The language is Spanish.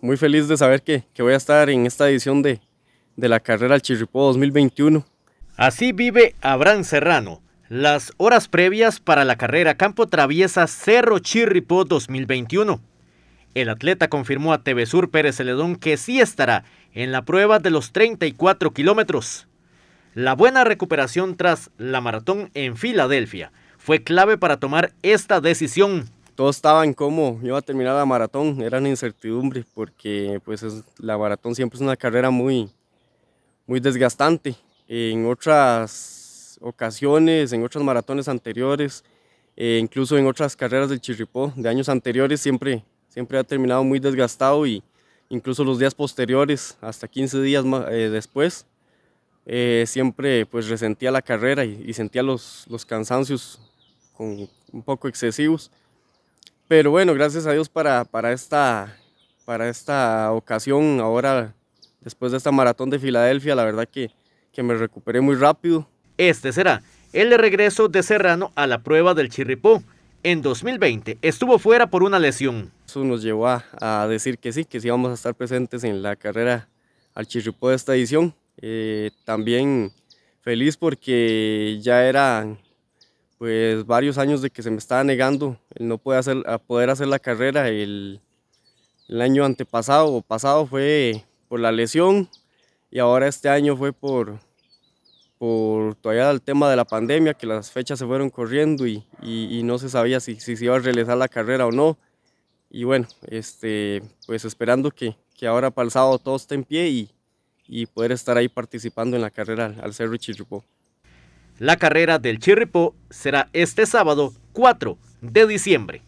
muy feliz de saber que, que, voy a estar en esta edición de, de la carrera al Chirripó 2021. Así vive Abraham Serrano. Las horas previas para la carrera Campo Traviesa Cerro Chirripó 2021. El atleta confirmó a TV Sur Pérez Celedón que sí estará en la prueba de los 34 kilómetros. La buena recuperación tras la maratón en Filadelfia fue clave para tomar esta decisión todos en cómo iba a terminar la maratón, eran incertidumbre porque pues la maratón siempre es una carrera muy, muy desgastante. En otras ocasiones, en otras maratones anteriores, eh, incluso en otras carreras del Chirripó de años anteriores siempre, siempre ha terminado muy desgastado y incluso los días posteriores, hasta 15 días eh, después, eh, siempre pues resentía la carrera y, y sentía los, los cansancios con, un poco excesivos. Pero bueno, gracias a Dios para, para, esta, para esta ocasión. Ahora, después de esta maratón de Filadelfia, la verdad que, que me recuperé muy rápido. Este será el regreso de Serrano a la prueba del Chirripó. En 2020 estuvo fuera por una lesión. Eso nos llevó a, a decir que sí, que sí vamos a estar presentes en la carrera al Chirripó de esta edición. Eh, también feliz porque ya eran pues varios años de que se me estaba negando el no poder hacer, poder hacer la carrera. El, año antepasado o pasado fue por la lesión y ahora este año fue por, por todavía el tema de la pandemia, que las fechas se fueron corriendo y, no se sabía si, se iba a realizar la carrera o no. Y bueno, este, pues esperando que, ahora para el sábado todo esté en pie y, y poder estar ahí participando en la carrera al, al Cerro Chirripó. La carrera del Chirripó será este sábado 4 de diciembre.